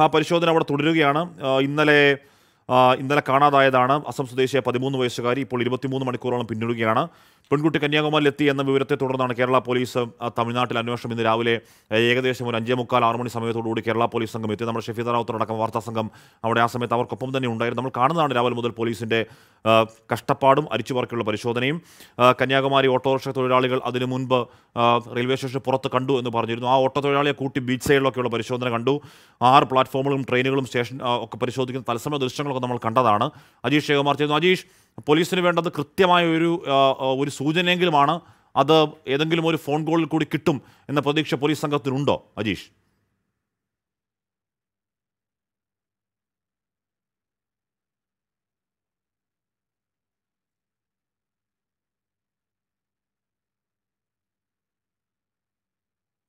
ആ പരിശോധന അവിടെ തുടരുകയാണ് ഇന്നലെ ഇന്നലെ കാണാതായതാണ് അസം സ്വദേശിയായ പതിമൂന്ന് വയസ്സുകാരി ഇപ്പോൾ ഇരുപത്തിമൂന്ന് മണിക്കൂറോളം പിന്നിടുകയാണ് പെൺകുട്ടി എത്തി എന്ന വിവരത്തെ തുടർന്നാണ് കേരള പോലീസ് തമിഴ്നാട്ടിൽ അന്വേഷണം ഇന്ന് രാവിലെ ഏകദേശം ഒരു അഞ്ചേ മുക്കാൽ ആറ് മണി സമയത്തോടുകൂടി കേരള പോലീസ് സംഘം എത്തി നമ്മുടെ ഷെഫീദ് റാവുത്തറടക്കം വാർത്താ സംഘം അവിടെ ആ സമയത്ത് അവർക്കൊപ്പം തന്നെ ഉണ്ടായിരുന്നു നമ്മൾ കാണുന്നതാണ് രാവിലെ മുതൽ പോലീസിൻ്റെ കഷ്ടപ്പാടും അരിച്ചുപറക്കിയുള്ള പരിശോധനയും കന്യാകുമാരി ഓട്ടോറിക്ഷ തൊഴിലാളികൾ അതിനു മുൻപ് റെയിൽവേ സ്റ്റേഷൻ പുറത്ത് കണ്ടു എന്ന് പറഞ്ഞിരുന്നു ആ ഓട്ടോ തൊഴിലാളിയെ കൂട്ടി ബീച്ച് സൈഡിലൊക്കെയുള്ള പരിശോധന കണ്ടു ആറ് പ്ലാറ്റ്ഫോമുകളും ട്രെയിനുകളും സ്റ്റേഷൻ ഒക്കെ പരിശോധിക്കുന്ന തത്സമയ ദൃശ്യങ്ങളൊക്കെ നമ്മൾ കണ്ടതാണ് അജീഷ് ശിവകുമാർ ചെയ്യുന്നു അജീഷ് പോലീസിന് വേണ്ടത് കൃത്യമായ ഒരു ഒരു സൂചനയെങ്കിലുമാണ് അത് ഏതെങ്കിലും ഒരു ഫോൺ കോളിൽ കൂടി കിട്ടും എന്ന പ്രതീക്ഷ പോലീസ് സംഘത്തിനുണ്ടോ അജീഷ്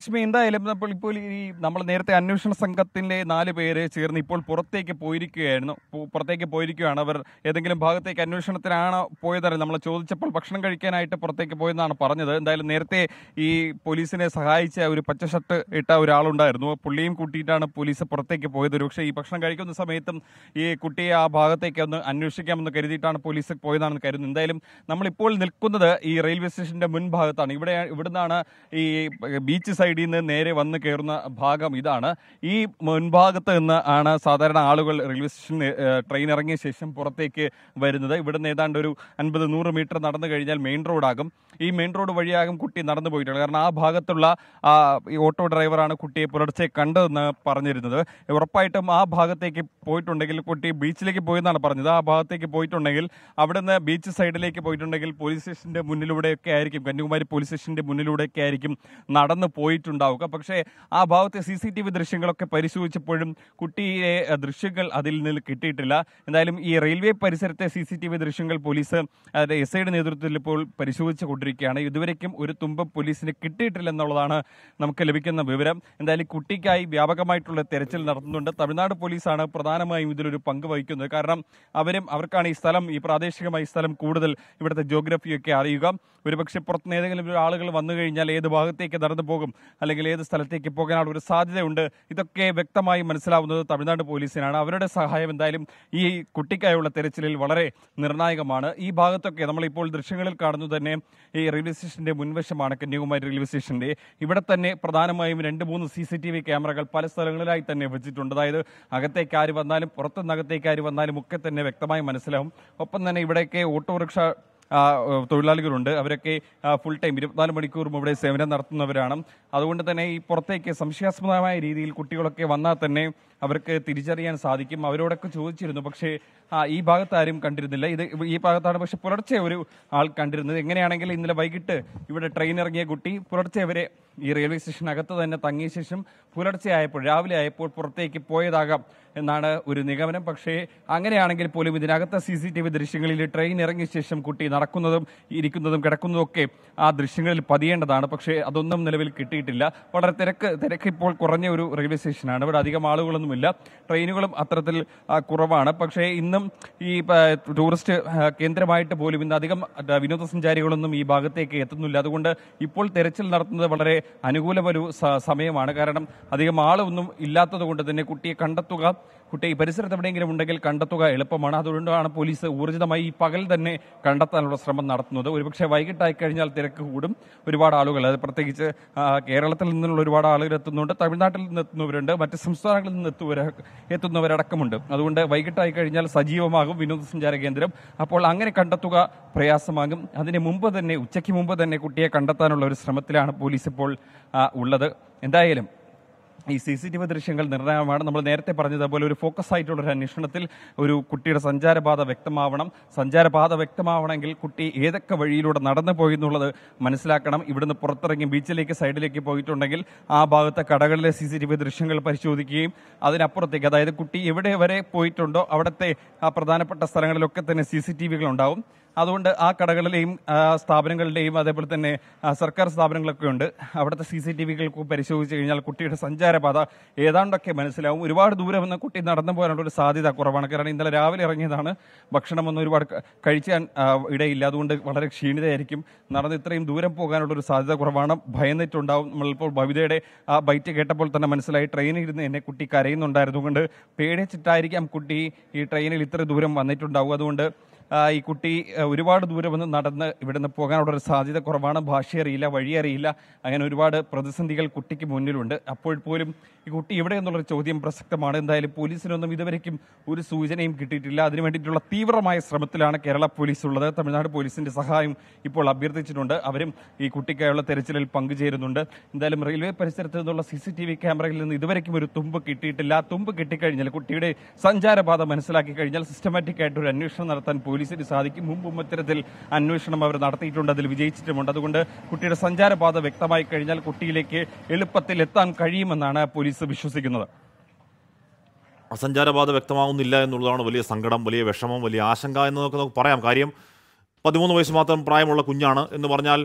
ലക്ഷ്മി എന്തായാലും നമ്മൾ ഇപ്പോൾ ഈ നമ്മൾ നേരത്തെ അന്വേഷണ സംഘത്തിൻ്റെ നാല് പേര് ചേർന്ന് ഇപ്പോൾ പുറത്തേക്ക് പോയിരിക്കുകയായിരുന്നു പുറത്തേക്ക് പോയിരിക്കുകയാണ് അവർ ഏതെങ്കിലും ഭാഗത്തേക്ക് അന്വേഷണത്തിനാണ് പോയതറിയ നമ്മൾ ചോദിച്ചപ്പോൾ ഭക്ഷണം കഴിക്കാനായിട്ട് പുറത്തേക്ക് പോയെന്നാണ് പറഞ്ഞത് എന്തായാലും നേരത്തെ ഈ പോലീസിനെ സഹായിച്ച ഒരു പച്ച ഷർട്ട് ഇട്ട ഒരാളുണ്ടായിരുന്നു പുള്ളിയും കൂട്ടിയിട്ടാണ് പോലീസ് പുറത്തേക്ക് പോയത് ഒരുപക്ഷെ ഈ ഭക്ഷണം കഴിക്കുന്ന സമയത്തും ഈ കുട്ടിയെ ആ ഭാഗത്തേക്ക് ഒന്ന് അന്വേഷിക്കാമെന്ന് കരുതിയിട്ടാണ് പോലീസ് പോയതാണെന്ന് കരുതുന്നു എന്തായാലും നമ്മളിപ്പോൾ നിൽക്കുന്നത് ഈ റെയിൽവേ സ്റ്റേഷൻ്റെ മുൻഭാഗത്താണ് ഇവിടെ ഇവിടുന്നാണ് ഈ ബീച്ച് സൈഡ് ഐ നിന്ന് നേരെ വന്ന് കയറുന്ന ഭാഗം ഇതാണ് ഈ മുൻഭാഗത്ത് നിന്ന് ആണ് സാധാരണ ആളുകൾ റെയിൽവേ സ്റ്റേഷൻ ട്രെയിൻ ഇറങ്ങിയ ശേഷം പുറത്തേക്ക് വരുന്നത് ഇവിടുന്ന് ഏതാണ്ട് ഒരു അൻപത് നൂറ് മീറ്റർ നടന്നു കഴിഞ്ഞാൽ മെയിൻ റോഡാകും ഈ മെയിൻ റോഡ് വഴിയാകും കുട്ടി നടന്നു പോയിട്ടുള്ളത് കാരണം ആ ഭാഗത്തുള്ള ഈ ഓട്ടോ ഡ്രൈവറാണ് കുട്ടിയെ പുലർച്ചെ കണ്ടതെന്ന് പറഞ്ഞിരുന്നത് ഉറപ്പായിട്ടും ആ ഭാഗത്തേക്ക് പോയിട്ടുണ്ടെങ്കിൽ കുട്ടി ബീച്ചിലേക്ക് പോയെന്നാണ് പറഞ്ഞത് ആ ഭാഗത്തേക്ക് പോയിട്ടുണ്ടെങ്കിൽ നിന്ന് ബീച്ച് സൈഡിലേക്ക് പോയിട്ടുണ്ടെങ്കിൽ പോലീസ് സ്റ്റേഷന്റെ മുന്നിലൂടെയൊക്കെ ആയിരിക്കും കന്യാകുമാരി പോലീസ് സ്റ്റേഷന്റെ മുന്നിലൂടെയൊക്കെ ആയിരിക്കും നടന്നു പോയി ഉണ്ടാവുക പക്ഷേ ആ ഭാഗത്തെ സി സി ടി വി ദൃശ്യങ്ങളൊക്കെ പരിശോധിച്ചപ്പോഴും കുട്ടിയെ ദൃശ്യങ്ങൾ അതിൽ നിന്ന് കിട്ടിയിട്ടില്ല എന്തായാലും ഈ റെയിൽവേ പരിസരത്തെ സി സി ടി വി ദൃശ്യങ്ങൾ പോലീസ് എസ് ഐയുടെ നേതൃത്വത്തിൽ ഇപ്പോൾ പരിശോധിച്ചു കൊണ്ടിരിക്കുകയാണ് ഇതുവരേക്കും ഒരു തുമ്പം പോലീസിന് കിട്ടിയിട്ടില്ല എന്നുള്ളതാണ് നമുക്ക് ലഭിക്കുന്ന വിവരം എന്തായാലും കുട്ടിക്കായി വ്യാപകമായിട്ടുള്ള തെരച്ചിൽ നടത്തുന്നുണ്ട് തമിഴ്നാട് പോലീസാണ് പ്രധാനമായും ഇതിലൊരു പങ്ക് വഹിക്കുന്നത് കാരണം അവരും അവർക്കാണ് ഈ സ്ഥലം ഈ പ്രാദേശികമായി സ്ഥലം കൂടുതൽ ഇവിടുത്തെ ജോഗ്രഫിയൊക്കെ അറിയുക ഒരുപക്ഷെ പുറത്തുനിന്ന് ഏതെങ്കിലും ആളുകൾ വന്നു കഴിഞ്ഞാൽ ഏത് ഭാഗത്തേക്ക് നടന്നു പോകും അല്ലെങ്കിൽ ഏത് സ്ഥലത്തേക്ക് പോകാനുള്ള ഒരു സാധ്യതയുണ്ട് ഇതൊക്കെ വ്യക്തമായി മനസ്സിലാവുന്നത് തമിഴ്നാട് പോലീസിനാണ് അവരുടെ സഹായം എന്തായാലും ഈ കുട്ടിക്കായുള്ള തെരച്ചിലിൽ വളരെ നിർണായകമാണ് ഈ ഭാഗത്തൊക്കെ നമ്മളിപ്പോൾ ദൃശ്യങ്ങളിൽ കാണുന്നത് തന്നെ ഈ റെയിൽവേ സ്റ്റേഷൻ്റെ മുൻവശമാണ് കന്യാകുമാരി റെയിൽവേ സ്റ്റേഷൻ്റെ ഇവിടെ തന്നെ പ്രധാനമായും രണ്ട് മൂന്ന് സി സി ടി വി ക്യാമറകൾ പല സ്ഥലങ്ങളിലായി തന്നെ വെച്ചിട്ടുണ്ട് അതായത് അകത്തേക്ക് ആര് വന്നാലും പുറത്തുനിന്ന് അകത്തേക്ക് ആര് വന്നാലും ഒക്കെ തന്നെ വ്യക്തമായി മനസ്സിലാവും ഒപ്പം തന്നെ ഇവിടെയൊക്കെ ഓട്ടോറിക്ഷ തൊഴിലാളികളുണ്ട് അവരൊക്കെ ഫുൾ ടൈം ഇരുപത്തിനാല് മണിക്കൂറും ഇവിടെ സേവനം നടത്തുന്നവരാണ് അതുകൊണ്ട് തന്നെ ഈ പുറത്തേക്ക് സംശയാസ്പദമായ രീതിയിൽ കുട്ടികളൊക്കെ വന്നാൽ തന്നെ അവർക്ക് തിരിച്ചറിയാൻ സാധിക്കും അവരോടൊക്കെ ചോദിച്ചിരുന്നു പക്ഷേ ഈ ഭാഗത്ത് ആരും കണ്ടിരുന്നില്ല ഇത് ഈ ഭാഗത്താണ് പക്ഷെ പുലർച്ചെ ഒരു ആൾ കണ്ടിരുന്നത് എങ്ങനെയാണെങ്കിൽ ഇന്നലെ വൈകിട്ട് ഇവിടെ ട്രെയിൻ ഇറങ്ങിയ കുട്ടി പുലർച്ചെ വരെ ഈ റെയിൽവേ സ്റ്റേഷനകത്ത് തന്നെ തങ്ങിയ ശേഷം പുലർച്ചെ ആയപ്പോൾ രാവിലെ ആയപ്പോൾ പുറത്തേക്ക് പോയതാകാം എന്നാണ് ഒരു നിഗമനം പക്ഷേ അങ്ങനെയാണെങ്കിൽ പോലും ഇതിനകത്തെ സി സി ടി വി ദൃശ്യങ്ങളിൽ ട്രെയിൻ ഇറങ്ങിയ ശേഷം കുട്ടി നടക്കുന്നതും ഇരിക്കുന്നതും കിടക്കുന്നതും ഒക്കെ ആ ദൃശ്യങ്ങളിൽ പതിയേണ്ടതാണ് പക്ഷേ അതൊന്നും നിലവിൽ കിട്ടിയിട്ടില്ല വളരെ തിരക്ക് തിരക്ക് ഇപ്പോൾ കുറഞ്ഞ ഒരു റെയിൽവേ സ്റ്റേഷനാണ് ഇവിടെ അധികം ആളുകളൊന്നും കാര്യമില്ല ട്രെയിനുകളും അത്തരത്തിൽ കുറവാണ് പക്ഷേ ഇന്നും ഈ ടൂറിസ്റ്റ് കേന്ദ്രമായിട്ട് പോലും ഇന്ന് അധികം വിനോദസഞ്ചാരികളൊന്നും ഈ ഭാഗത്തേക്ക് എത്തുന്നില്ല അതുകൊണ്ട് ഇപ്പോൾ തെരച്ചിൽ നടത്തുന്നത് വളരെ അനുകൂലമൊരു സമയമാണ് കാരണം അധികം ആളൊന്നും ഇല്ലാത്തത് കൊണ്ട് തന്നെ കുട്ടിയെ കണ്ടെത്തുക കുട്ടി ഈ പരിസരത്ത് എവിടെയെങ്കിലും ഉണ്ടെങ്കിൽ കണ്ടെത്തുക എളുപ്പമാണ് അതുകൊണ്ടാണ് പോലീസ് ഊർജിതമായി ഈ പകൽ തന്നെ കണ്ടെത്താനുള്ള ശ്രമം നടത്തുന്നത് ഒരുപക്ഷെ വൈകിട്ടായി കഴിഞ്ഞാൽ തിരക്ക് കൂടും ഒരുപാട് ആളുകൾ അത് പ്രത്യേകിച്ച് കേരളത്തിൽ നിന്നുള്ള ഒരുപാട് ആളുകൾ എത്തുന്നുണ്ട് തമിഴ്നാട്ടിൽ നിന്ന് എത്തുന്നവരുണ്ട് മറ്റ് സംസ്ഥാനങ്ങളിൽ നിന്ന് എത്തുന്നവരടക്കമുണ്ട് അതുകൊണ്ട് വൈകിട്ടായി കഴിഞ്ഞാൽ സജീവമാകും വിനോദസഞ്ചാര കേന്ദ്രം അപ്പോൾ അങ്ങനെ കണ്ടെത്തുക പ്രയാസമാകും അതിന് മുമ്പ് തന്നെ ഉച്ചയ്ക്ക് മുമ്പ് തന്നെ കുട്ടിയെ കണ്ടെത്താനുള്ള ഒരു ശ്രമത്തിലാണ് പോലീസ് ഇപ്പോൾ ഉള്ളത് എന്തായാലും ഈ സി സി ടി വി ദൃശ്യങ്ങൾ നിർണായകമാണ് നമ്മൾ നേരത്തെ പറഞ്ഞതുപോലെ ഒരു ഫോക്കസ് ആയിട്ടുള്ള ഒരു അന്വേഷണത്തിൽ ഒരു കുട്ടിയുടെ സഞ്ചാരപാത വ്യക്തമാവണം സഞ്ചാരപാത വ്യക്തമാവണമെങ്കിൽ കുട്ടി ഏതൊക്കെ വഴിയിലൂടെ നടന്നു പോയി എന്നുള്ളത് മനസ്സിലാക്കണം ഇവിടുന്ന് പുറത്തിറങ്ങി ബീച്ചിലേക്ക് സൈഡിലേക്ക് പോയിട്ടുണ്ടെങ്കിൽ ആ ഭാഗത്തെ കടകളിലെ സി സി ടി വി ദൃശ്യങ്ങൾ പരിശോധിക്കുകയും അതിനപ്പുറത്തേക്ക് അതായത് കുട്ടി എവിടെ വരെ പോയിട്ടുണ്ടോ അവിടുത്തെ ആ പ്രധാനപ്പെട്ട സ്ഥലങ്ങളിലൊക്കെ തന്നെ സി സി ടി വികൾ ഉണ്ടാവും അതുകൊണ്ട് ആ കടകളിലെയും സ്ഥാപനങ്ങളുടെയും അതേപോലെ തന്നെ സർക്കാർ സ്ഥാപനങ്ങളൊക്കെ ഉണ്ട് അവിടുത്തെ സി സി ടി വികൾക്ക് പരിശോധിച്ച് കഴിഞ്ഞാൽ കുട്ടിയുടെ സഞ്ചാരപാത ഏതാണ്ടൊക്കെ മനസ്സിലാവും ഒരുപാട് ദൂരം വന്ന് കുട്ടി നടന്നു പോകാനുള്ള ഒരു സാധ്യത കുറവാണ് കാരണം ഇന്നലെ രാവിലെ ഇറങ്ങിയതാണ് ഭക്ഷണമൊന്നും ഒരുപാട് കഴിക്കാൻ ഇടയില്ല അതുകൊണ്ട് വളരെ ക്ഷീണിതയായിരിക്കും നടന്ന് ഇത്രയും ദൂരം പോകാനുള്ള ഒരു സാധ്യത കുറവാണ് ഭയന്നിട്ടുണ്ടാവും നമ്മളിപ്പോൾ ഭവിതയുടെ ആ ബൈറ്റ് കേട്ടപ്പോൾ തന്നെ മനസ്സിലായി ട്രെയിനിൽ ഇരുന്ന് എന്നെ കുട്ടി കരയുന്നുണ്ടായിരുന്നു കൊണ്ട് പേടിച്ചിട്ടായിരിക്കാം കുട്ടി ഈ ട്രെയിനിൽ ഇത്ര ദൂരം വന്നിട്ടുണ്ടാവും അതുകൊണ്ട് ഈ കുട്ടി ഒരുപാട് ദൂരം വന്ന് നടന്ന് നിന്ന് പോകാനുള്ള ഒരു സാധ്യത കുറവാണ് ഭാഷയറിയില്ല വഴിയറിയില്ല അങ്ങനെ ഒരുപാട് പ്രതിസന്ധികൾ കുട്ടിക്ക് മുന്നിലുണ്ട് അപ്പോൾ പോലും ഈ കുട്ടി ഇവിടെ എന്നുള്ളൊരു ചോദ്യം പ്രസക്തമാണ് എന്തായാലും പോലീസിനൊന്നും ഇതുവരേക്കും ഒരു സൂചനയും കിട്ടിയിട്ടില്ല അതിനു വേണ്ടിയിട്ടുള്ള തീവ്രമായ ശ്രമത്തിലാണ് കേരള പോലീസ് ഉള്ളത് തമിഴ്നാട് പോലീസിന്റെ സഹായം ഇപ്പോൾ അഭ്യർത്ഥിച്ചിട്ടുണ്ട് അവരും ഈ കുട്ടിക്കായുള്ള തെരച്ചിലിൽ പങ്കുചേരുന്നുണ്ട് എന്തായാലും റെയിൽവേ പരിസരത്ത് നിന്നുള്ള സി സി ടി വി ക്യാമറയിൽ നിന്ന് ഇതുവരേക്കും ഒരു തുമ്പ് കിട്ടിയിട്ടില്ല തുമ്പ് കിട്ടിക്കഴിഞ്ഞാൽ കുട്ടിയുടെ സഞ്ചാരപാത മനസ്സിലാക്കി കഴിഞ്ഞാൽ സിസ്റ്റമാറ്റിക് ആയിട്ട് ഒരു അന്വേഷണം നടത്താൻ പോലീസ് പോലീസിന് സാധിക്കും മുമ്പും ഇത്തരത്തിൽ അന്വേഷണം അവർ നടത്തിയിട്ടുണ്ട് അതിൽ വിജയിച്ചിട്ടുമുണ്ട് അതുകൊണ്ട് കുട്ടിയുടെ സഞ്ചാരപാത വ്യക്തമായി കഴിഞ്ഞാൽ കുട്ടിയിലേക്ക് എളുപ്പത്തിൽ എത്താൻ കഴിയുമെന്നാണ് പോലീസ് വിശ്വസിക്കുന്നത് സഞ്ചാരപാത വ്യക്തമാകുന്നില്ല എന്നുള്ളതാണ് വലിയ സങ്കടം വലിയ വിഷമം വലിയ ആശങ്ക എന്നതൊക്കെ നമുക്ക് പറയാം കാര്യം പതിമൂന്ന് വയസ്സ് മാത്രം പ്രായമുള്ള കുഞ്ഞാണ് എന്ന് പറഞ്ഞാൽ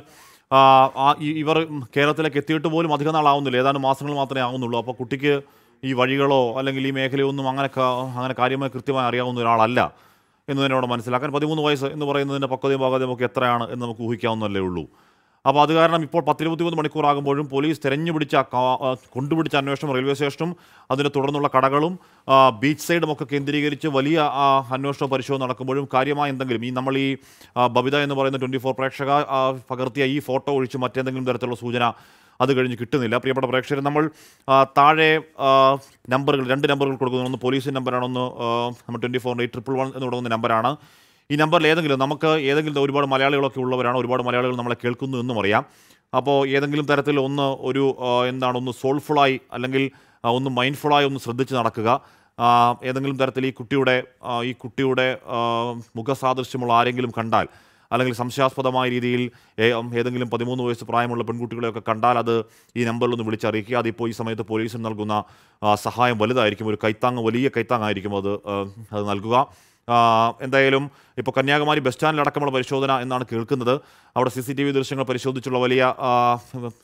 ഇവർ കേരളത്തിലേക്ക് എത്തിയിട്ട് പോലും അധികം നാളാവുന്നില്ല ഏതാനും മാസങ്ങൾ മാത്രമേ ആകുന്നുള്ളൂ അപ്പോൾ കുട്ടിക്ക് ഈ വഴികളോ അല്ലെങ്കിൽ ഈ മേഖലയോ ഒന്നും അങ്ങനെ അങ്ങനെ കാര്യമായി കൃത്യമായി അറിയാവുന്ന ഒരാളല്ല എന്ന് തന്നെ അവിടെ മനസ്സിലാക്കാൻ പതിമൂന്ന് വയസ്സ് എന്ന് പറയുന്നതിൻ്റെ പക്വതയും പാകതയും ഒക്കെ എത്രയാണ് എന്ന് നമുക്ക് ഊഹിക്കാവുന്നല്ലേ ഉള്ളൂ അപ്പോൾ അത് കാരണം ഇപ്പോൾ പത്തിരുപത്തിമൂന്ന് മണിക്കൂറാകുമ്പോഴും പോലീസ് തെരഞ്ഞു പിടിച്ച കൊണ്ടുപിടിച്ച അന്വേഷണം റെയിൽവേ സ്റ്റേഷനും അതിനെ തുടർന്നുള്ള കടകളും ബീച്ച് സൈഡും ഒക്കെ കേന്ദ്രീകരിച്ച് വലിയ അന്വേഷണ പരിശോധന നടക്കുമ്പോഴും കാര്യമായ എന്തെങ്കിലും ഈ നമ്മൾ ഈ ബബിത എന്ന് പറയുന്ന ട്വൻറ്റി ഫോർ പ്രേക്ഷക പകർത്തിയ ഈ ഫോട്ടോ ഒഴിച്ച് മറ്റേതെങ്കിലും തരത്തിലുള്ള സൂചന അത് കഴിഞ്ഞ് കിട്ടുന്നില്ല പ്രിയപ്പെട്ട പ്രേക്ഷകർ നമ്മൾ താഴെ നമ്പറുകൾ രണ്ട് നമ്പറുകൾ കൊടുക്കുന്നു ഒന്ന് പോലീസിൻ്റെ ഒന്ന് നമ്മൾ twenty four eight triple one എന്ന് തുടങ്ങുന്ന നമ്പറാണ് ഈ നമ്പറിൽ ഏതെങ്കിലും നമുക്ക് ഏതെങ്കിലും ഒരുപാട് മലയാളികളൊക്കെ ഉള്ളവരാണ് ഒരുപാട് മലയാളികൾ നമ്മളെ കേൾക്കുന്നു എന്നും അറിയാം അപ്പോൾ ഏതെങ്കിലും തരത്തിൽ ഒന്ന് ഒരു എന്താണ് ഒന്ന് സോൾഫുള്ളായി അല്ലെങ്കിൽ ഒന്ന് മൈൻഡ്ഫുള്ളായി ഒന്ന് ശ്രദ്ധിച്ച് നടക്കുക ഏതെങ്കിലും തരത്തിൽ ഈ കുട്ടിയുടെ ഈ കുട്ടിയുടെ മുഖസാദൃശ്യമുള്ള ആരെങ്കിലും കണ്ടാൽ അല്ലെങ്കിൽ സംശയാസ്പദമായ രീതിയിൽ ഏതെങ്കിലും പതിമൂന്ന് വയസ്സ് പ്രായമുള്ള പെൺകുട്ടികളെയൊക്കെ കണ്ടാൽ അത് ഈ നമ്പറിലൊന്ന് വിളിച്ചറിയിക്കുക അതിപ്പോൾ ഈ സമയത്ത് പോലീസിന് നൽകുന്ന സഹായം വലുതായിരിക്കും ഒരു കൈത്താങ് വലിയ കൈത്താങ്ങായിരിക്കും അത് അത് നൽകുക എന്തായാലും ഇപ്പോൾ കന്യാകുമാരി ബസ് സ്റ്റാൻഡിലടക്കമുള്ള പരിശോധന എന്നാണ് കേൾക്കുന്നത് അവിടെ സി സി ടി വി ദൃശ്യങ്ങൾ പരിശോധിച്ചുള്ള വലിയ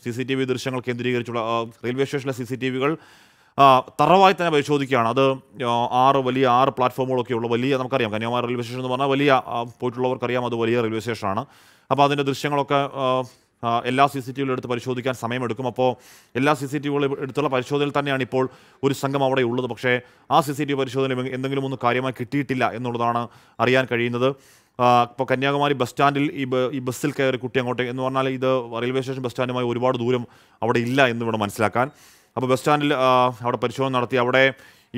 സി സി ടി വി ദൃശ്യങ്ങൾ കേന്ദ്രീകരിച്ചുള്ള റെയിൽവേ സ്റ്റേഷനിലെ സി സി ടി വികൾ തറവായി തന്നെ പരിശോധിക്കുകയാണ് അത് ആറ് വലിയ ആറ് പ്ലാറ്റ്ഫോമുകളൊക്കെയുള്ള വലിയ നമുക്കറിയാം കന്യാകുമാരി റെയിൽവേ സ്റ്റേഷൻ എന്ന് പറഞ്ഞാൽ വലിയ പോയിട്ടുള്ളവർക്കറിയാം അത് വലിയ റെയിൽവേ സ്റ്റേഷനാണ് അപ്പോൾ അതിൻ്റെ ദൃശ്യങ്ങളൊക്കെ എല്ലാ സി സി ടി വികളും പരിശോധിക്കാൻ സമയമെടുക്കും അപ്പോൾ എല്ലാ സി സി ടി വികളും എടുത്തുള്ള പരിശോധനയിൽ തന്നെയാണ് ഇപ്പോൾ ഒരു സംഘം അവിടെ ഉള്ളത് പക്ഷേ ആ സി സി ടി വി പരിശോധന എന്തെങ്കിലും ഒന്നും കാര്യമായി കിട്ടിയിട്ടില്ല എന്നുള്ളതാണ് അറിയാൻ കഴിയുന്നത് ഇപ്പോൾ കന്യാകുമാരി ബസ് സ്റ്റാൻഡിൽ ഈ ബസ്സിൽ കയറി കുട്ടി അങ്ങോട്ടേക്ക് എന്ന് പറഞ്ഞാൽ ഇത് റെയിൽവേ സ്റ്റേഷൻ ബസ് സ്റ്റാൻഡുമായി ഒരുപാട് ദൂരം അവിടെ ഇല്ല എന്ന് വേണം മനസ്സിലാക്കാൻ അപ്പോൾ ബസ് സ്റ്റാൻഡിൽ അവിടെ പരിശോധന നടത്തി അവിടെ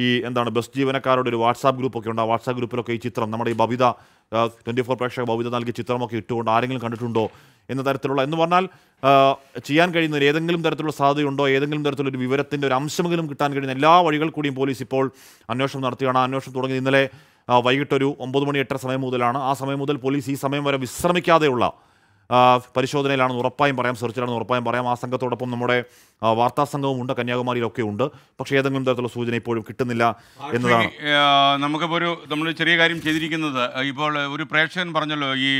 ഈ എന്താണ് ബസ് ജീവനക്കാരുടെ ഒരു വാട്സാപ്പ് ഗ്രൂപ്പൊക്കെ ഉണ്ട് ആ വാട്സാപ്പ് ഗ്രൂപ്പിലൊക്കെ ഈ ചിത്രം നമ്മുടെ ഈ ബബിത ട്വൻറ്റി ഫോർ പ്രേക്ഷക ബബിത നൽകിയ ചിത്രമൊക്കെ ഇട്ടുകൊണ്ട് ആരെങ്കിലും കണ്ടിട്ടുണ്ടോ എന്ന തരത്തിലുള്ള എന്ന് പറഞ്ഞാൽ ചെയ്യാൻ കഴിയുന്ന ഏതെങ്കിലും തരത്തിലുള്ള സാധ്യതയുണ്ടോ ഏതെങ്കിലും തരത്തിലുള്ള ഒരു വിവരത്തിൻ്റെ ഒരു അംശമെങ്കിലും കിട്ടാൻ കഴിയുന്ന എല്ലാ വഴികൾ കൂടിയും പോലീസ് ഇപ്പോൾ അന്വേഷണം നടത്തുകയാണ് അന്വേഷണം തുടങ്ങി ഇന്നലെ വൈകിട്ടൊരു ഒമ്പത് മണി എട്ടര സമയം മുതലാണ് ആ സമയം മുതൽ പോലീസ് ഈ സമയം വരെ വിശ്രമിക്കാതെയുള്ള പരിശോധനയിലാണെന്ന് ഉറപ്പായും പറയാം സെർച്ചിലാണെന്ന് ഉറപ്പായും പറയാം ആ സംഘത്തോടൊപ്പം നമ്മുടെ വാർത്താ സംഘവും ഉണ്ട് കന്യാകുമാരിയിലൊക്കെ ഉണ്ട് പക്ഷേ ഏതെങ്കിലും തരത്തിലുള്ള സൂചന ഇപ്പോഴും കിട്ടുന്നില്ല എന്നതാണ് നമുക്കിപ്പോൾ ഒരു നമ്മൾ ചെറിയ കാര്യം ചെയ്തിരിക്കുന്നത് ഇപ്പോൾ ഒരു പ്രേക്ഷകൻ പറഞ്ഞല്ലോ ഈ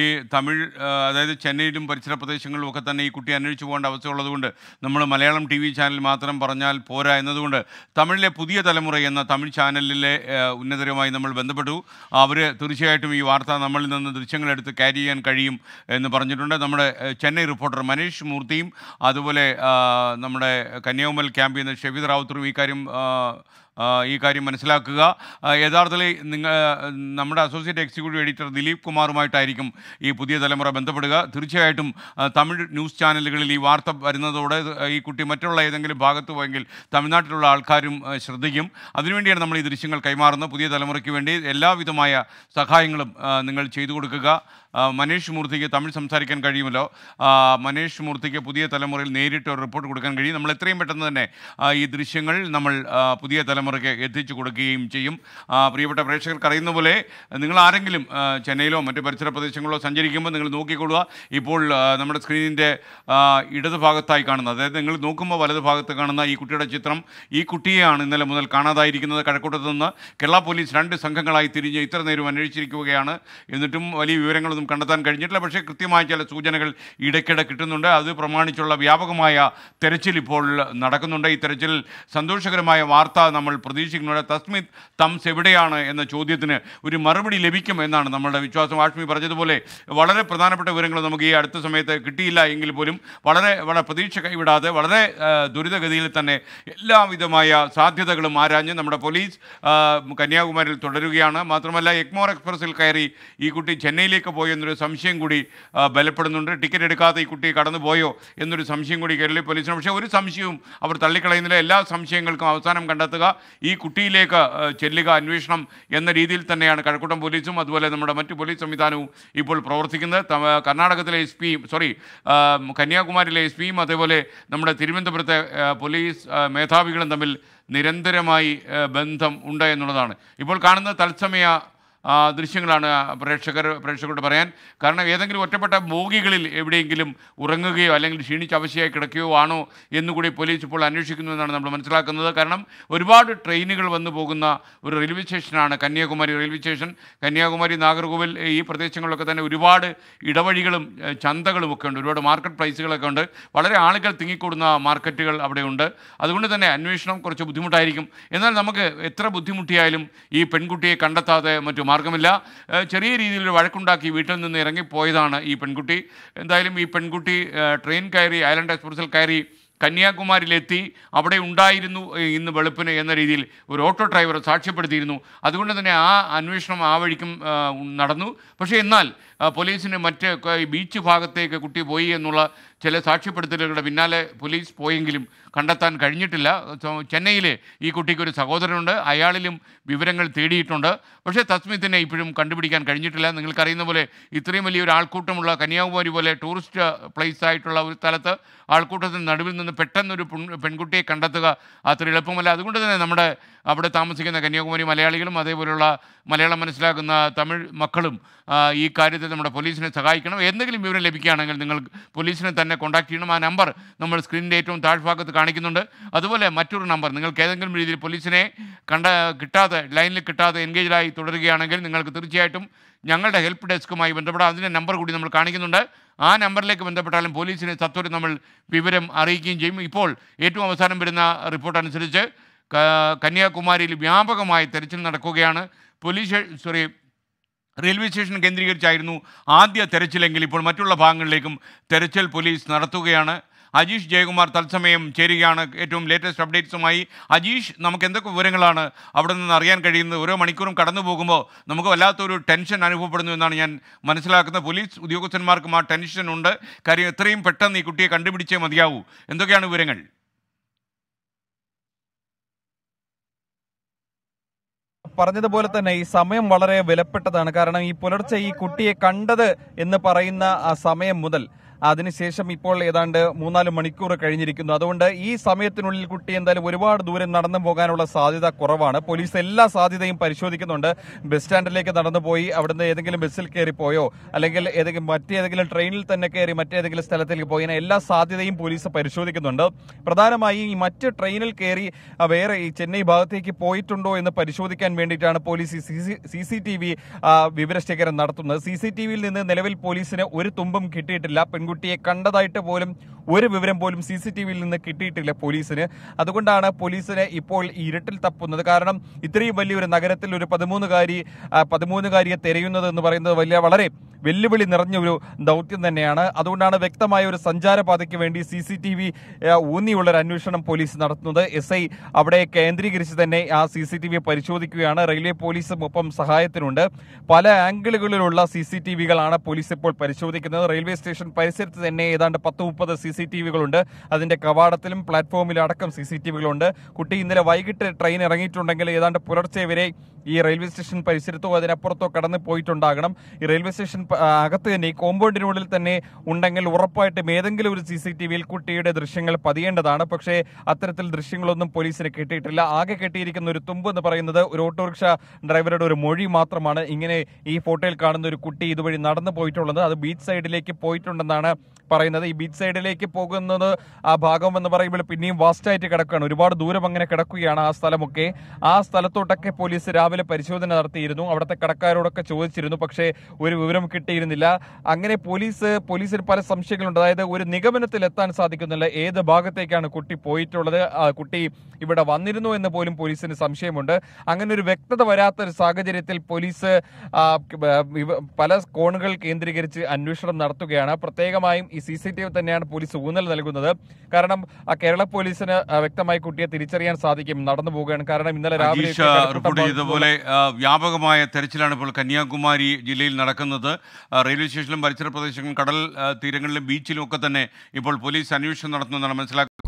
ഈ തമിഴ് അതായത് ചെന്നൈയിലും പരിസര പ്രദേശങ്ങളിലും ഒക്കെ തന്നെ ഈ കുട്ടി അന്വേഷിച്ചു പോകേണ്ട അവസ്ഥ ഉള്ളതുകൊണ്ട് നമ്മൾ മലയാളം ടി വി ചാനൽ മാത്രം പറഞ്ഞാൽ പോരാ എന്നതുകൊണ്ട് തമിഴിലെ പുതിയ തലമുറ എന്ന തമിഴ് ചാനലിലെ ഉന്നതരുമായി നമ്മൾ ബന്ധപ്പെട്ടു അവർ തീർച്ചയായിട്ടും ഈ വാർത്ത നമ്മളിൽ നിന്ന് ദൃശ്യങ്ങളെടുത്ത് ക്യാരി ചെയ്യാൻ കഴിയും എന്ന് പറഞ്ഞിട്ടുണ്ട് നമ്മുടെ ചെന്നൈ റിപ്പോർട്ടർ മനീഷ് മൂർത്തിയും അതുപോലെ നമ്മുടെ കന്യാകുമൽ ക്യാമ്പിൽ നിന്ന് ഷെവിദ് റാവുത്തറും ഇക്കാര്യം ഈ കാര്യം മനസ്സിലാക്കുക യഥാർത്ഥത്തിൽ നിങ്ങൾ നമ്മുടെ അസോസിയേറ്റ് എക്സിക്യൂട്ടീവ് എഡിറ്റർ ദിലീപ് കുമാറുമായിട്ടായിരിക്കും ഈ പുതിയ തലമുറ ബന്ധപ്പെടുക തീർച്ചയായിട്ടും തമിഴ് ന്യൂസ് ചാനലുകളിൽ ഈ വാർത്ത വരുന്നതോടെ ഈ കുട്ടി മറ്റുള്ള ഏതെങ്കിലും ഭാഗത്ത് പോയെങ്കിൽ തമിഴ്നാട്ടിലുള്ള ആൾക്കാരും ശ്രദ്ധിക്കും അതിനുവേണ്ടിയാണ് നമ്മൾ ഈ ദൃശ്യങ്ങൾ കൈമാറുന്നത് പുതിയ തലമുറയ്ക്ക് വേണ്ടി എല്ലാവിധമായ സഹായങ്ങളും നിങ്ങൾ ചെയ്തു കൊടുക്കുക മനീഷ് മൂർത്തിക്ക് തമിഴ് സംസാരിക്കാൻ കഴിയുമല്ലോ മനീഷ് മൂർത്തിക്ക് പുതിയ തലമുറയിൽ നേരിട്ട് ഒരു റിപ്പോർട്ട് കൊടുക്കാൻ കഴിയും നമ്മൾ എത്രയും പെട്ടെന്ന് തന്നെ ഈ ദൃശ്യങ്ങൾ നമ്മൾ പുതിയ തലമുറ തലമുറയ്ക്ക് എത്തിച്ചു കൊടുക്കുകയും ചെയ്യും പ്രിയപ്പെട്ട പ്രേക്ഷകർക്ക് അറിയുന്ന പോലെ നിങ്ങൾ ആരെങ്കിലും ചെന്നൈയിലോ മറ്റ് പരിസര പ്രദേശങ്ങളിലോ സഞ്ചരിക്കുമ്പോൾ നിങ്ങൾ നോക്കിക്കൊള്ളുക ഇപ്പോൾ നമ്മുടെ സ്ക്രീനിൻ്റെ ഇടത് ഭാഗത്തായി കാണുന്നത് അതായത് നിങ്ങൾ നോക്കുമ്പോൾ വലത് ഭാഗത്ത് കാണുന്ന ഈ കുട്ടിയുടെ ചിത്രം ഈ കുട്ടിയെയാണ് ഇന്നലെ മുതൽ കാണാതായിരിക്കുന്നത് കഴക്കൂട്ടത്തു നിന്ന് കേരള പോലീസ് രണ്ട് സംഘങ്ങളായി തിരിഞ്ഞ് ഇത്ര നേരം അന്വേഷിച്ചിരിക്കുകയാണ് എന്നിട്ടും വലിയ വിവരങ്ങളൊന്നും കണ്ടെത്താൻ കഴിഞ്ഞിട്ടില്ല പക്ഷേ കൃത്യമായ ചില സൂചനകൾ ഇടയ്ക്കിടെ കിട്ടുന്നുണ്ട് അത് പ്രമാണിച്ചുള്ള വ്യാപകമായ തെരച്ചിൽ ഇപ്പോൾ നടക്കുന്നുണ്ട് ഈ തെരച്ചിൽ സന്തോഷകരമായ വാർത്ത നമ്മൾ നമ്മൾ തസ്മിത് തംസ് എവിടെയാണ് എന്ന ചോദ്യത്തിന് ഒരു മറുപടി ലഭിക്കും എന്നാണ് നമ്മളുടെ വിശ്വാസം ആഷ്മി പറഞ്ഞതുപോലെ വളരെ പ്രധാനപ്പെട്ട വിവരങ്ങൾ നമുക്ക് ഈ അടുത്ത സമയത്ത് കിട്ടിയില്ല എങ്കിൽ പോലും വളരെ വളരെ പ്രതീക്ഷ കൈവിടാതെ വളരെ ദുരിതഗതിയിൽ തന്നെ എല്ലാവിധമായ സാധ്യതകളും ആരാഞ്ഞ് നമ്മുടെ പോലീസ് കന്യാകുമാരിയിൽ തുടരുകയാണ് മാത്രമല്ല എക്മോർ എക്സ്പ്രസ്സിൽ കയറി ഈ കുട്ടി ചെന്നൈയിലേക്ക് പോയെന്നൊരു സംശയം കൂടി ബലപ്പെടുന്നുണ്ട് ടിക്കറ്റ് എടുക്കാതെ ഈ കുട്ടി കടന്നു പോയോ എന്നൊരു സംശയം കൂടി കേരളീയ പോലീസിന് പക്ഷേ ഒരു സംശയവും അവർ തള്ളിക്കളയുന്നില്ല എല്ലാ സംശയങ്ങൾക്കും അവസാനം കണ്ടെത്തുക ഈ കുട്ടിയിലേക്ക് ചെല്ലുക അന്വേഷണം എന്ന രീതിയിൽ തന്നെയാണ് കഴക്കൂട്ടം പോലീസും അതുപോലെ നമ്മുടെ മറ്റു പോലീസ് സംവിധാനവും ഇപ്പോൾ പ്രവർത്തിക്കുന്നത് കർണാടകത്തിലെ എസ് പിയും സോറി കന്യാകുമാരിയിലെ എസ് പിയും അതേപോലെ നമ്മുടെ തിരുവനന്തപുരത്തെ പോലീസ് മേധാവികളും തമ്മിൽ നിരന്തരമായി ബന്ധം ഉണ്ട് എന്നുള്ളതാണ് ഇപ്പോൾ കാണുന്ന തത്സമയ ദൃശ്യങ്ങളാണ് പ്രേക്ഷകർ പ്രേക്ഷകരോട് പറയാൻ കാരണം ഏതെങ്കിലും ഒറ്റപ്പെട്ട ബോഗികളിൽ എവിടെയെങ്കിലും ഉറങ്ങുകയോ അല്ലെങ്കിൽ ക്ഷീണിച്ച് കിടക്കുകയോ ആണോ എന്നുകൂടി പോലീസ് ഇപ്പോൾ അന്വേഷിക്കുന്നു എന്നാണ് നമ്മൾ മനസ്സിലാക്കുന്നത് കാരണം ഒരുപാട് ട്രെയിനുകൾ വന്നു പോകുന്ന ഒരു റെയിൽവേ സ്റ്റേഷനാണ് കന്യാകുമാരി റെയിൽവേ സ്റ്റേഷൻ കന്യാകുമാരി നാഗർകോവിൽ ഈ പ്രദേശങ്ങളിലൊക്കെ തന്നെ ഒരുപാട് ഇടവഴികളും ചന്തകളും ഒക്കെ ഉണ്ട് ഒരുപാട് മാർക്കറ്റ് പ്ലേസുകളൊക്കെ ഉണ്ട് വളരെ ആളുകൾ തിങ്ങിക്കൂടുന്ന മാർക്കറ്റുകൾ അവിടെയുണ്ട് അതുകൊണ്ട് തന്നെ അന്വേഷണം കുറച്ച് ബുദ്ധിമുട്ടായിരിക്കും എന്നാൽ നമുക്ക് എത്ര ബുദ്ധിമുട്ടിയാലും ഈ പെൺകുട്ടിയെ കണ്ടെത്താതെ മറ്റു മാർഗമില്ല ചെറിയ രീതിയിൽ ഒരു വഴക്കുണ്ടാക്കി വീട്ടിൽ നിന്ന് ഇറങ്ങിപ്പോയതാണ് ഈ പെൺകുട്ടി എന്തായാലും ഈ പെൺകുട്ടി ട്രെയിൻ കയറി ഐലൻഡ് എക്സ്പ്രസിൽ കയറി കന്യാകുമാരിയിലെത്തി അവിടെ ഉണ്ടായിരുന്നു ഇന്ന് വെളുപ്പിന് എന്ന രീതിയിൽ ഒരു ഓട്ടോ ഡ്രൈവർ സാക്ഷ്യപ്പെടുത്തിയിരുന്നു അതുകൊണ്ട് തന്നെ ആ അന്വേഷണം ആ വഴിക്കും നടന്നു പക്ഷേ എന്നാൽ പോലീസിന് മറ്റ് ബീച്ച് ഭാഗത്തേക്ക് കുട്ടി പോയി എന്നുള്ള ചില സാക്ഷ്യപ്പെടുത്തലുകളുടെ പിന്നാലെ പോലീസ് പോയെങ്കിലും കണ്ടെത്താൻ കഴിഞ്ഞിട്ടില്ല ചെന്നൈയിലെ ഈ കുട്ടിക്കൊരു സഹോദരനുണ്ട് അയാളിലും വിവരങ്ങൾ തേടിയിട്ടുണ്ട് പക്ഷേ തസ്മിത്തിനെ ഇപ്പോഴും കണ്ടുപിടിക്കാൻ കഴിഞ്ഞിട്ടില്ല നിങ്ങൾക്കറിയുന്ന പോലെ ഇത്രയും വലിയൊരു ആൾക്കൂട്ടമുള്ള കന്യാകുമാരി പോലെ ടൂറിസ്റ്റ് പ്ലേസ് ആയിട്ടുള്ള ഒരു സ്ഥലത്ത് ആൾക്കൂട്ടത്തിന് നടുവിൽ നിന്ന് പെട്ടെന്നൊരു പെൺകുട്ടിയെ കണ്ടെത്തുക അത്ര എളുപ്പമല്ല അതുകൊണ്ട് തന്നെ നമ്മുടെ അവിടെ താമസിക്കുന്ന കന്യാകുമാരി മലയാളികളും അതേപോലെയുള്ള മലയാളം മനസ്സിലാക്കുന്ന തമിഴ് മക്കളും ഈ കാര്യത്തിൽ നമ്മുടെ പോലീസിനെ സഹായിക്കണം എന്തെങ്കിലും വിവരം ലഭിക്കുകയാണെങ്കിൽ നിങ്ങൾ പോലീസിനെ തന്നെ എന്നെ കോൺടാക്ട് ചെയ്യണം ആ നമ്പർ നമ്മൾ സ്ക്രീനിൻ്റെ ഏറ്റവും താഴ്ഭാഗത്ത് കാണിക്കുന്നുണ്ട് അതുപോലെ മറ്റൊരു നമ്പർ നിങ്ങൾക്ക് ഏതെങ്കിലും രീതിയിൽ പോലീസിനെ കണ്ട കിട്ടാതെ ലൈനിൽ കിട്ടാതെ എൻഗേജായി തുടരുകയാണെങ്കിൽ നിങ്ങൾക്ക് തീർച്ചയായിട്ടും ഞങ്ങളുടെ ഹെൽപ്പ് ഡെസ്കുമായി ബന്ധപ്പെടാം അതിൻ്റെ നമ്പർ കൂടി നമ്മൾ കാണിക്കുന്നുണ്ട് ആ നമ്പറിലേക്ക് ബന്ധപ്പെട്ടാലും പോലീസിനെ സത്വരം നമ്മൾ വിവരം അറിയിക്കുകയും ചെയ്യും ഇപ്പോൾ ഏറ്റവും അവസാനം വരുന്ന റിപ്പോർട്ട് അനുസരിച്ച് കന്യാകുമാരിയിൽ വ്യാപകമായി തെരച്ചിൽ നടക്കുകയാണ് പോലീസ് സോറി റെയിൽവേ സ്റ്റേഷൻ കേന്ദ്രീകരിച്ചായിരുന്നു ആദ്യ തെരച്ചിലെങ്കിൽ ഇപ്പോൾ മറ്റുള്ള ഭാഗങ്ങളിലേക്കും തെരച്ചിൽ പോലീസ് നടത്തുകയാണ് അജീഷ് ജയകുമാർ തത്സമയം ചേരുകയാണ് ഏറ്റവും ലേറ്റസ്റ്റ് അപ്ഡേറ്റ്സുമായി അജീഷ് നമുക്ക് എന്തൊക്കെ വിവരങ്ങളാണ് അവിടെ നിന്ന് അറിയാൻ കഴിയുന്നത് ഓരോ മണിക്കൂറും കടന്നു പോകുമ്പോൾ നമുക്ക് വല്ലാത്തൊരു ടെൻഷൻ അനുഭവപ്പെടുന്നു എന്നാണ് ഞാൻ മനസ്സിലാക്കുന്നത് പോലീസ് ഉദ്യോഗസ്ഥന്മാർക്കും ആ ടെൻഷൻ ഉണ്ട് കാര്യം എത്രയും പെട്ടെന്ന് ഈ കുട്ടിയെ കണ്ടുപിടിച്ചേ മതിയാവൂ എന്തൊക്കെയാണ് വിവരങ്ങൾ പറഞ്ഞതുപോലെ തന്നെ ഈ സമയം വളരെ വിലപ്പെട്ടതാണ് കാരണം ഈ പുലർച്ചെ ഈ കുട്ടിയെ കണ്ടത് എന്ന് പറയുന്ന ആ സമയം മുതൽ അതിനുശേഷം ഇപ്പോൾ ഏതാണ്ട് മൂന്നാല് മണിക്കൂർ കഴിഞ്ഞിരിക്കുന്നു അതുകൊണ്ട് ഈ സമയത്തിനുള്ളിൽ കുട്ടി എന്തായാലും ഒരുപാട് ദൂരം നടന്നു പോകാനുള്ള സാധ്യത കുറവാണ് പോലീസ് എല്ലാ സാധ്യതയും പരിശോധിക്കുന്നുണ്ട് ബസ് സ്റ്റാൻഡിലേക്ക് നടന്നു പോയി അവിടുന്ന് ഏതെങ്കിലും ബസ്സിൽ കയറി പോയോ അല്ലെങ്കിൽ ഏതെങ്കിലും മറ്റേതെങ്കിലും ട്രെയിനിൽ തന്നെ കയറി മറ്റേതെങ്കിലും സ്ഥലത്തേക്ക് പോയി എല്ലാ സാധ്യതയും പോലീസ് പരിശോധിക്കുന്നുണ്ട് പ്രധാനമായി ഈ മറ്റ് ട്രെയിനിൽ കയറി വേറെ ഈ ചെന്നൈ ഭാഗത്തേക്ക് പോയിട്ടുണ്ടോ എന്ന് പരിശോധിക്കാൻ വേണ്ടിയിട്ടാണ് police C C T V വിവരശേഖരം നടത്തുന്നത് സി സി ടി വിയിൽ നിന്ന് നിലവിൽ പോലീസിന് ഒരു തുമ്പും കിട്ടിയിട്ടില്ല പെൺകുട്ടിയെ കണ്ടതായിട്ട് പോലും ഒരു വിവരം പോലും സി സി ടി വിയിൽ നിന്ന് കിട്ടിയിട്ടില്ല പോലീസിന് അതുകൊണ്ടാണ് പോലീസിനെ ഇപ്പോൾ ഇരുട്ടിൽ തപ്പുന്നത് കാരണം ഇത്രയും വലിയൊരു നഗരത്തിൽ ഒരു പതിമൂന്നുകാരി പതിമൂന്നുകാരിയെ തിരയുന്നത് എന്ന് പറയുന്നത് വലിയ വളരെ വെല്ലുവിളി നിറഞ്ഞ ഒരു ദൗത്യം തന്നെയാണ് അതുകൊണ്ടാണ് വ്യക്തമായ ഒരു സഞ്ചാരപാതയ്ക്ക് വേണ്ടി സി സി ടി വി ഊന്നിയുള്ളൊരു അന്വേഷണം പോലീസ് നടത്തുന്നത് എസ് ഐ അവിടെ കേന്ദ്രീകരിച്ച് തന്നെ ആ സി സി ടി വി പരിശോധിക്കുകയാണ് റെയിൽവേ പോലീസും ഒപ്പം സഹായത്തിനുണ്ട് പല ആംഗിളുകളിലുള്ള സി സി ടി വികളാണ് പോലീസ് ഇപ്പോൾ പരിശോധിക്കുന്നത് റെയിൽവേ സ്റ്റേഷൻ പരിസരത്ത് തന്നെ ഏതാണ്ട് പത്ത് മുപ്പത് സി സി ടി വികളുണ്ട് അതിന്റെ കവാടത്തിലും പ്ലാറ്റ്ഫോമിലും അടക്കം സി സി ടി വികളുണ്ട് കുട്ടി ഇന്നലെ വൈകിട്ട് ട്രെയിൻ ഇറങ്ങിയിട്ടുണ്ടെങ്കിൽ ഏതാണ്ട് പുലർച്ചെ വരെ ഈ റെയിൽവേ സ്റ്റേഷൻ പരിസരത്തോ അതിനപ്പുറത്തോ കടന്നു പോയിട്ടുണ്ടാകണം ഈ റെയിൽവേ സ്റ്റേഷൻ അകത്ത് തന്നെ ഈ കോമ്പൗണ്ടിനുള്ളിൽ തന്നെ ഉണ്ടെങ്കിൽ ഉറപ്പായിട്ടും ഏതെങ്കിലും ഒരു സി സി ടി വിയിൽ കുട്ടിയുടെ ദൃശ്യങ്ങൾ പതിയേണ്ടതാണ് പക്ഷേ അത്തരത്തിൽ ദൃശ്യങ്ങളൊന്നും പോലീസിന് കിട്ടിയിട്ടില്ല ആകെ കെട്ടിയിരിക്കുന്ന ഒരു തുമ്പ് എന്ന് പറയുന്നത് ഒരു ഓട്ടോറിക്ഷ ഡ്രൈവറുടെ ഒരു മൊഴി മാത്രമാണ് ഇങ്ങനെ ഈ ഫോട്ടോയിൽ കാണുന്ന ഒരു കുട്ടി ഇതുവഴി നടന്നു പോയിട്ടുള്ളത് അത് ബീച്ച് സൈഡിലേക്ക് പോയിട്ടുണ്ടെന്നാണ് പറയുന്നത് ഈ ബീച്ച് സൈഡിലേക്ക് പോകുന്നത് ആ ഭാഗം എന്ന് പറയുമ്പോൾ പിന്നെയും വാസ്റ്റായിട്ട് കിടക്കുകയാണ് ഒരുപാട് ദൂരം അങ്ങനെ കിടക്കുകയാണ് ആ സ്ഥലമൊക്കെ ആ സ്ഥലത്തോട്ടൊക്കെ പോലീസ് രാവിലെ രാവിലെ പരിശോധന നടത്തിയിരുന്നു അവിടുത്തെ കടക്കാരോടൊക്കെ ചോദിച്ചിരുന്നു പക്ഷേ ഒരു വിവരം കിട്ടിയിരുന്നില്ല അങ്ങനെ പോലീസ് പോലീസിന് പല സംശയങ്ങളുണ്ട് അതായത് ഒരു നിഗമനത്തിൽ എത്താൻ സാധിക്കുന്നില്ല ഏത് ഭാഗത്തേക്കാണ് കുട്ടി പോയിട്ടുള്ളത് കുട്ടി ഇവിടെ വന്നിരുന്നു എന്ന് പോലും പോലീസിന് സംശയമുണ്ട് അങ്ങനെ ഒരു വ്യക്തത വരാത്ത ഒരു സാഹചര്യത്തിൽ പോലീസ് പല കോണുകൾ കേന്ദ്രീകരിച്ച് അന്വേഷണം നടത്തുകയാണ് പ്രത്യേകമായും ഈ സി സി ടി വി തന്നെയാണ് പോലീസ് ഊന്നൽ നൽകുന്നത് കാരണം കേരള പോലീസിന് വ്യക്തമായി കുട്ടിയെ തിരിച്ചറിയാൻ സാധിക്കും നടന്നു പോവുകയാണ് കാരണം ഇന്നലെ രാവിലെ നാളെ വ്യാപകമായ തെരച്ചിലാണ് ഇപ്പോൾ കന്യാകുമാരി ജില്ലയിൽ നടക്കുന്നത് റെയിൽവേ സ്റ്റേഷനിലും പരിസര പ്രദേശങ്ങളിലും കടൽ തീരങ്ങളിലും ബീച്ചിലും ഒക്കെ തന്നെ ഇപ്പോൾ പോലീസ് അന്വേഷണം നടത്തുന്നതാണ് മനസ്സിലാക്കുന്നത്